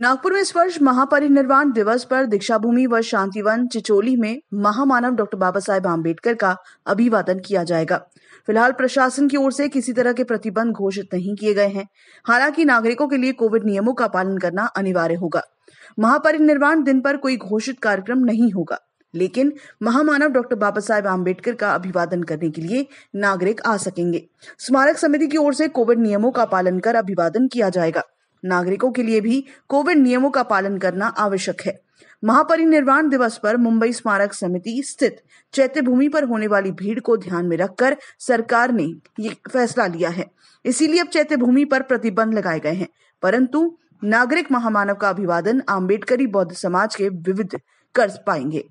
नागपुर में इस वर्ष महापरिनिर्वाण दिवस पर दीक्षा भूमि व शांतिवन चिचोली में महामानव डॉक्टर बाबा साहेब आम्बेडकर का अभिवादन किया जाएगा फिलहाल प्रशासन की ओर से किसी तरह के प्रतिबंध घोषित नहीं किए गए हैं हालांकि नागरिकों के लिए कोविड नियमों का पालन करना अनिवार्य होगा महापरिनिर्वाण दिन पर कोई घोषित कार्यक्रम नहीं होगा लेकिन महामानव डॉक्टर बाबा साहेब आम्बेडकर का अभिवादन करने के लिए नागरिक आ सकेंगे स्मारक समिति की ओर से कोविड नियमों का पालन कर अभिवादन किया जाएगा नागरिकों के लिए भी कोविड नियमों का पालन करना आवश्यक है महापरिनिर्वाण दिवस पर मुंबई स्मारक समिति स्थित चैत्य भूमि पर होने वाली भीड़ को ध्यान में रखकर सरकार ने ये फैसला लिया है इसीलिए अब चैत्य भूमि पर प्रतिबंध लगाए गए हैं परंतु नागरिक महामानव का अभिवादन आम्बेडकरी बौद्ध समाज के विविध कर पाएंगे